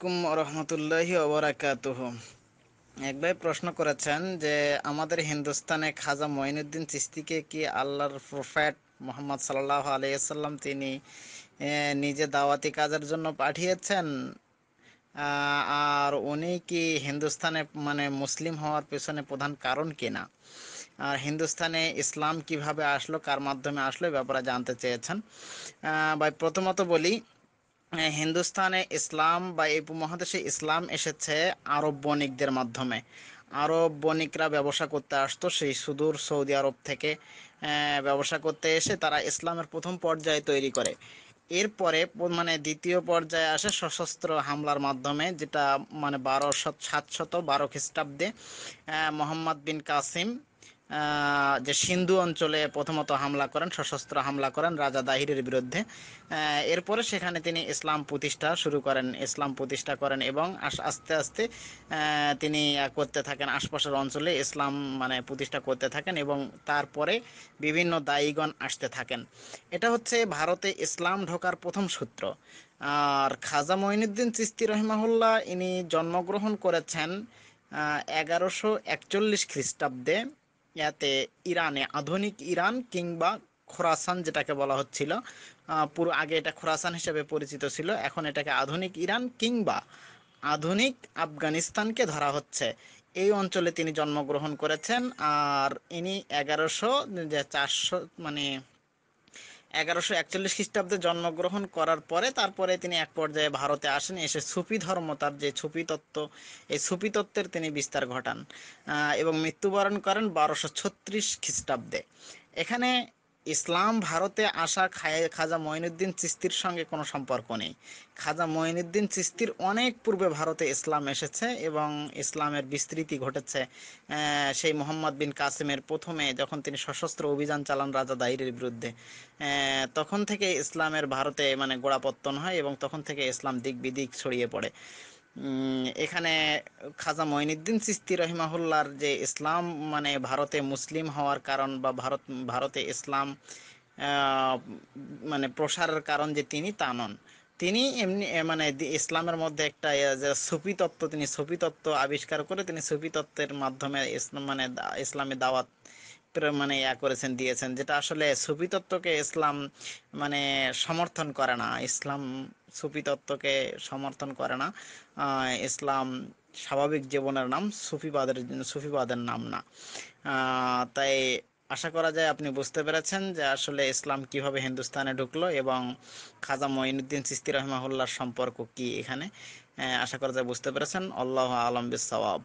আলাইকুম রহমতুল্লাহি ওবরাকাতুহ এক ভাই প্রশ্ন করেছেন যে আমাদের হিন্দুস্তানে খাজা মঈনুদ্দিন চিস্তিকে কি আল্লাহর প্রফেট মোহাম্মদ সাল্লাহ আলিয়াল্লাম তিনি নিজে দাওয়াতি কাজের জন্য পাঠিয়েছেন আর উনি কি হিন্দুস্তানে মানে মুসলিম হওয়ার পেছনে প্রধান কারণ কিনা আর হিন্দুস্তানে ইসলাম কিভাবে আসলো কার মাধ্যমে আসলো ব্যাপারে জানতে চেয়েছেন ভাই প্রথমত বলি হিন্দুস্তানে ইসলাম বা এই উপমহাদেশে ইসলাম এসেছে আরব বণিকদের মাধ্যমে আরব বণিকরা ব্যবসা করতে আসতো সেই সুদূর সৌদি আরব থেকে ব্যবসা করতে এসে তারা ইসলামের প্রথম পর্যায়ে তৈরি করে এরপরে মানে দ্বিতীয় পর্যায়ে আসে সশস্ত্র হামলার মাধ্যমে যেটা মানে বারো সাতশত বারো খ্রিস্টাব্দে মোহাম্মদ বিন কাসিম যে সিন্ধু অঞ্চলে প্রথমত হামলা করেন সশস্ত্র হামলা করেন রাজা দাহিরের বিরুদ্ধে এরপরে সেখানে তিনি ইসলাম প্রতিষ্ঠা শুরু করেন ইসলাম প্রতিষ্ঠা করেন এবং আস্তে আস্তে তিনি করতে থাকেন আশপাশের অঞ্চলে ইসলাম মানে প্রতিষ্ঠা করতে থাকেন এবং তারপরে বিভিন্ন দায়ীগণ আসতে থাকেন এটা হচ্ছে ভারতে ইসলাম ঢোকার প্রথম সূত্র আর খাজা মঈনুদ্দিন চিস্তি রহমাহুল্লাহ ইনি জন্মগ্রহণ করেছেন এগারোশো একচল্লিশ খ্রিস্টাব্দে ইয়াতে ইরানে আধুনিক ইরান কিংবা খোরাসান যেটাকে বলা হচ্ছিল পুরো আগে এটা খোরাসান হিসেবে পরিচিত ছিল এখন এটাকে আধুনিক ইরান কিংবা আধুনিক আফগানিস্তানকে ধরা হচ্ছে এই অঞ্চলে তিনি জন্মগ্রহণ করেছেন আর ইনি এগারোশো চারশো মানে এগারোশো একচল্লিশ খ্রিস্টাব্দে জন্মগ্রহণ করার পরে তারপরে তিনি এক পর্যায়ে ভারতে আসেন এসে সুফি ধর্ম তার যে সুফি তত্ত্ব এই সুফি তত্ত্বের তিনি বিস্তার ঘটান এবং মৃত্যুবরণ করেন বারোশো ছত্রিশ খ্রিস্টাব্দে এখানে ইসলাম ভারতে আসা খাজা মঈনুদ্দিন চিস্তির সঙ্গে কোনো সম্পর্ক নেই খাজা মঈনুদ্দিন চিস্তির অনেক পূর্বে ভারতে ইসলাম এসেছে এবং ইসলামের বিস্তৃতি ঘটেছে সেই মোহাম্মদ বিন কাসিমের প্রথমে যখন তিনি সশস্ত্র অভিযান চালান রাজা দাইরের বিরুদ্ধে তখন থেকে ইসলামের ভারতে মানে গোড়াপত্তন হয় এবং তখন থেকে ইসলাম দিক বিদিক ছড়িয়ে পড়ে এখানে খাজা মঈনুদ্দিন সিস্তি রহিমাহুল্লার যে ইসলাম মানে ভারতে মুসলিম হওয়ার কারণ বা ভারত ভারতে ইসলাম মানে প্রসারের কারণ যে তিনি তা নন তিনি এমনি মানে ইসলামের মধ্যে একটা সুফি তত্ত্ব তিনি সুফি তত্ত্ব আবিষ্কার করে তিনি সুফি তত্ত্বের মাধ্যমে ইসলাম মানে ইসলামে দাওয়াত মানে ইয়া করেছেন দিয়েছেন যেটা আসলে সুফি তত্ত্বকে ইসলাম মানে সমর্থন করে না ইসলাম সুফি তত্ত্বকে সমর্থন করে না ইসলাম স্বাভাবিক জীবনের নাম সুফিবাদের সুফিবাদের নাম না তাই আশা করা যায় আপনি বুঝতে পেরেছেন যে আসলে ইসলাম কিভাবে হিন্দুস্তানে ঢুকলো এবং খাজা মঈনুদ্দিন সিস্তি রহমাহুল্লার সম্পর্ক কি এখানে আশা করা যায় বুঝতে পেরেছেন আল্লাহ আলম বিসাওয়াব